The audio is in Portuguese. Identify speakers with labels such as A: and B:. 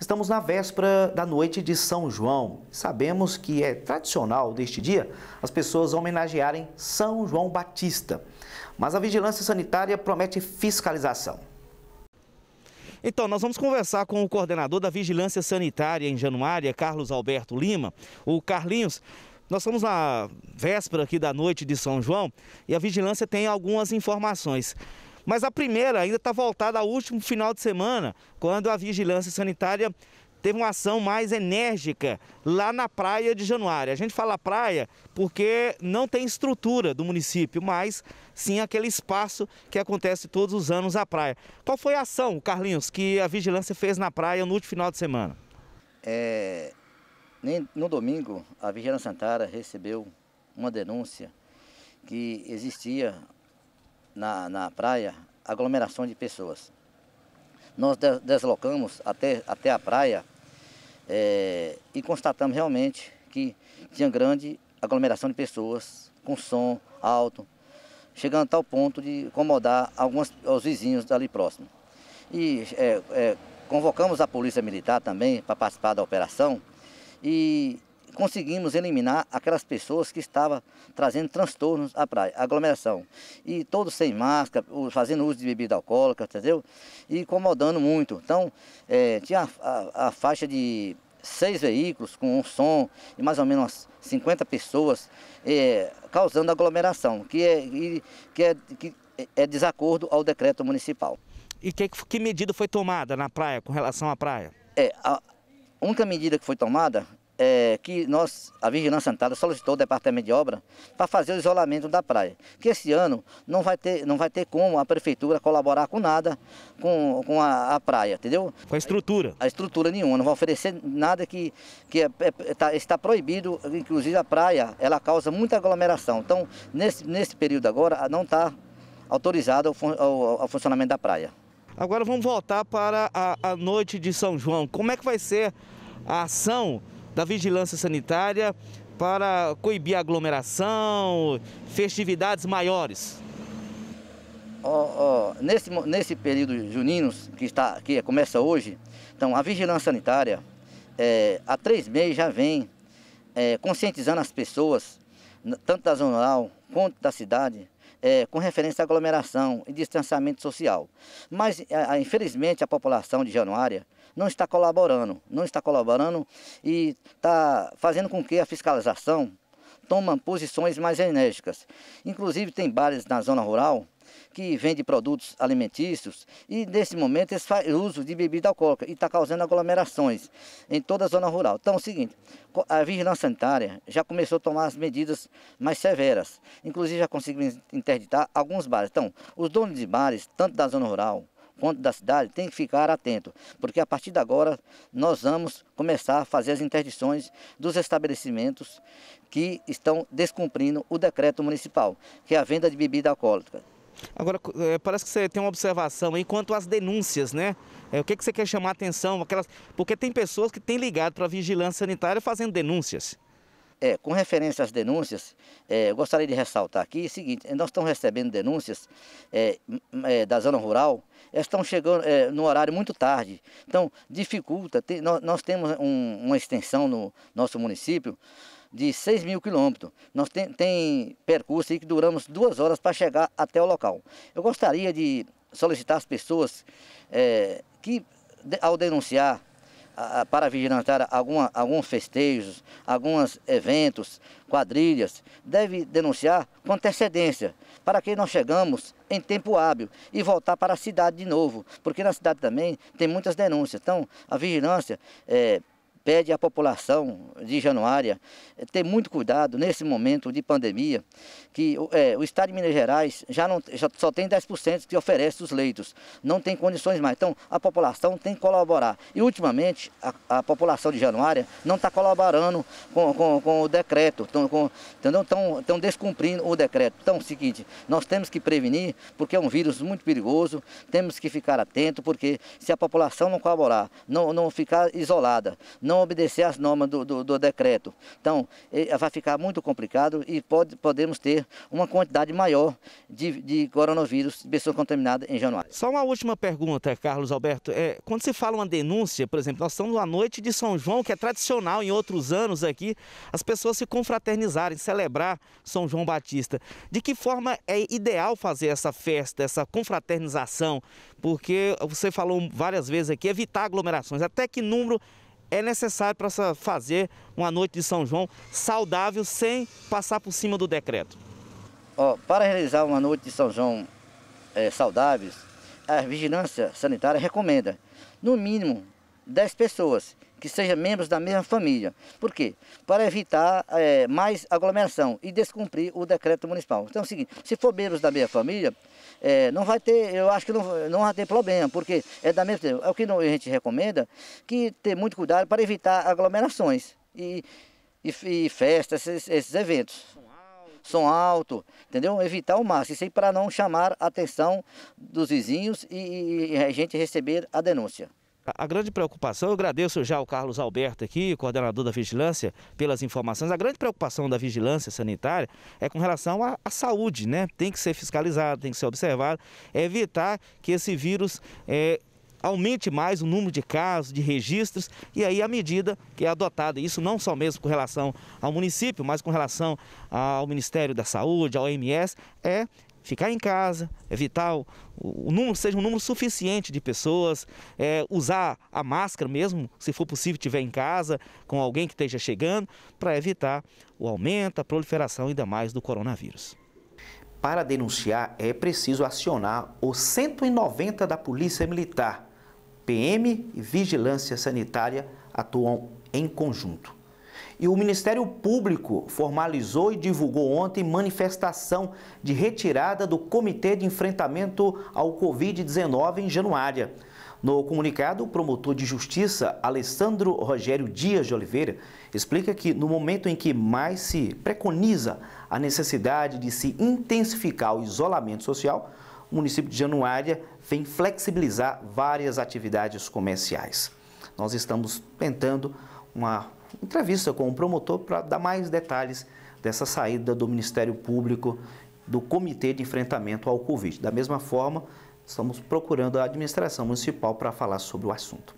A: Estamos na véspera da noite de São João. Sabemos que é tradicional deste dia as pessoas homenagearem São João Batista. Mas a vigilância sanitária promete fiscalização. Então, nós vamos conversar com o coordenador da Vigilância Sanitária em Januária, Carlos Alberto Lima. O Carlinhos, nós estamos na véspera aqui da noite de São João e a vigilância tem algumas informações. Mas a primeira ainda está voltada ao último final de semana, quando a vigilância sanitária teve uma ação mais enérgica lá na praia de Januária. A gente fala praia porque não tem estrutura do município, mas sim aquele espaço que acontece todos os anos à praia. Qual foi a ação, Carlinhos, que a vigilância fez na praia no último final de semana?
B: É, no domingo, a Vigilância Santara recebeu uma denúncia que existia na, na praia aglomeração de pessoas. Nós deslocamos até, até a praia é, e constatamos realmente que tinha grande aglomeração de pessoas, com som alto, chegando a tal ponto de incomodar alguns, os vizinhos dali próximo. E é, é, convocamos a Polícia Militar também para participar da operação e conseguimos eliminar aquelas pessoas que estavam trazendo transtornos à praia, aglomeração. E todos sem máscara, fazendo uso de bebida alcoólica, entendeu? E incomodando muito. Então, é, tinha a, a, a faixa de seis veículos com um som e mais ou menos 50 pessoas é, causando aglomeração, que é, que, é, que é desacordo ao decreto municipal. E que, que medida foi tomada na praia com relação à praia? É, a única medida que foi tomada é, que nós, a Vigilância Sanitária solicitou o Departamento de Obra para fazer o isolamento da praia. Que esse ano não vai ter, não vai ter como a Prefeitura colaborar com nada com, com a, a praia, entendeu? Com a estrutura? A estrutura nenhuma, não vai oferecer nada que, que é, é, tá, está proibido, inclusive a praia, ela causa muita aglomeração. Então, nesse, nesse período agora, não está autorizado ao, ao, funcionamento da praia. Agora vamos voltar para a, a
A: noite de São João. Como é que vai ser a ação da vigilância sanitária para coibir aglomeração, festividades maiores?
B: Oh, oh, nesse, nesse período juninos que, está, que começa hoje, então a vigilância sanitária é, há três meses já vem é, conscientizando as pessoas, tanto da zona rural quanto da cidade, é, com referência à aglomeração e distanciamento social. Mas, é, infelizmente, a população de Januária não está colaborando, não está colaborando e está fazendo com que a fiscalização toma posições mais enérgicas. Inclusive tem bares na zona rural que vende produtos alimentícios e nesse momento eles fazem uso de bebida alcoólica e está causando aglomerações em toda a zona rural. Então é o seguinte, a vigilância sanitária já começou a tomar as medidas mais severas, inclusive já conseguimos interditar alguns bares. Então, os donos de bares, tanto da zona rural quanto da cidade tem que ficar atento, porque a partir de agora nós vamos começar a fazer as interdições dos estabelecimentos que estão descumprindo o decreto municipal, que é a venda de bebida alcoólica.
A: Agora, eh, parece que você tem uma observação aí quanto às denúncias, né? É, o que, que você quer chamar a atenção? Aquelas...
B: Porque tem pessoas que têm ligado para a vigilância sanitária fazendo denúncias. É, com referência às denúncias, é, eu gostaria de ressaltar aqui o seguinte, é, nós estamos recebendo denúncias é, é, da zona rural, elas estão chegando é, no horário muito tarde, então dificulta, tem, nós, nós, temos um, uma extensão no nosso município de 6 mil quilômetros, nós tem, tem percurso aí que duramos duas horas para chegar até o local. Eu gostaria de solicitar às pessoas que, ao denunciar a, para vigilantar alguns festejos, alguns eventos, quadrilhas, deve denunciar com antecedência, para que nós chegamos em tempo hábil e voltar para a cidade de novo, porque na cidade também tem muitas denúncias. Então, a vigilância é, pede à população de Januária eh, ter muito cuidado nesse momento de pandemia, que é, o Estado de Minas Gerais já, não, já só tem 10% que oferece os leitos, não tem condições mais. Então, a população tem que colaborar. E, ultimamente, a, a população de Januária não está colaborando com, com, com, o decreto, estão descumprindo o decreto. Então, é o seguinte, nós temos que prevenir, porque é um vírus muito perigoso, temos que ficar atento, porque se a população não colaborar, não, não ficar isolada, não não obedecer às normas do, do, do decreto. Então, eh, vai ficar muito complicado e pode, podemos ter uma quantidade maior de, de coronavírus, de pessoas contaminadas em janeiro.
A: Só uma última pergunta, Carlos Alberto. É, quando se fala uma denúncia, por exemplo, nós estamos na noite de São João, que é tradicional em outros anos aqui, as pessoas se confraternizarem, celebrar São João Batista. De que forma é ideal fazer essa festa, essa confraternização? Porque você falou várias vezes aqui, evitar aglomerações. Até que número é necessário para fazer uma noite de São João saudável sem passar por cima do decreto?
B: Oh, para realizar uma noite de São João é, saudáveis, a vigilância sanitária recomenda no mínimo 10 pessoas que sejam membros da mesma família. Por quê? Para evitar é, mais aglomeração e descumprir o decreto municipal. Então é o seguinte, se for membros da mesma família, é, não vai ter, eu acho que não, não vai ter problema, porque é da mesma É o que a gente recomenda, que ter muito cuidado para evitar aglomerações e, e, e festas, esses, esses eventos. Som alto, entendeu? Evitar o máximo, isso aí para não chamar a atenção dos vizinhos e, e a gente receber a denúncia.
A: A grande preocupação, eu agradeço já ao Carlos Alberto aqui, coordenador da vigilância, pelas informações. A grande preocupação da vigilância sanitária é com relação à, à saúde, né? Tem que ser fiscalizado, tem que ser observado, é evitar que esse vírus é, aumente mais o número de casos, de registros, e aí a medida que é adotada, isso não só mesmo com relação ao município, mas com relação ao Ministério da Saúde, ao OMS, é ficar em casa, evitar o, o número, seja um número suficiente de pessoas, é, usar a máscara mesmo, se for possível, tiver em casa, com alguém que esteja chegando, para evitar o aumento, a proliferação ainda mais do coronavírus. Para denunciar, é preciso acionar o 190 da Polícia Militar. PM e Vigilância Sanitária atuam em conjunto. E o Ministério Público formalizou e divulgou ontem manifestação de retirada do Comitê de Enfrentamento ao Covid-19 em Januária. No comunicado, o promotor de justiça Alessandro Rogério Dias de Oliveira explica que, no momento em que mais se preconiza a necessidade de se intensificar o isolamento social, o município de Januária vem flexibilizar várias atividades comerciais. Nós estamos tentando uma entrevista com o promotor para dar mais detalhes dessa saída do Ministério Público do Comitê de Enfrentamento ao Covid. Da mesma forma, estamos procurando a administração municipal para falar sobre o assunto.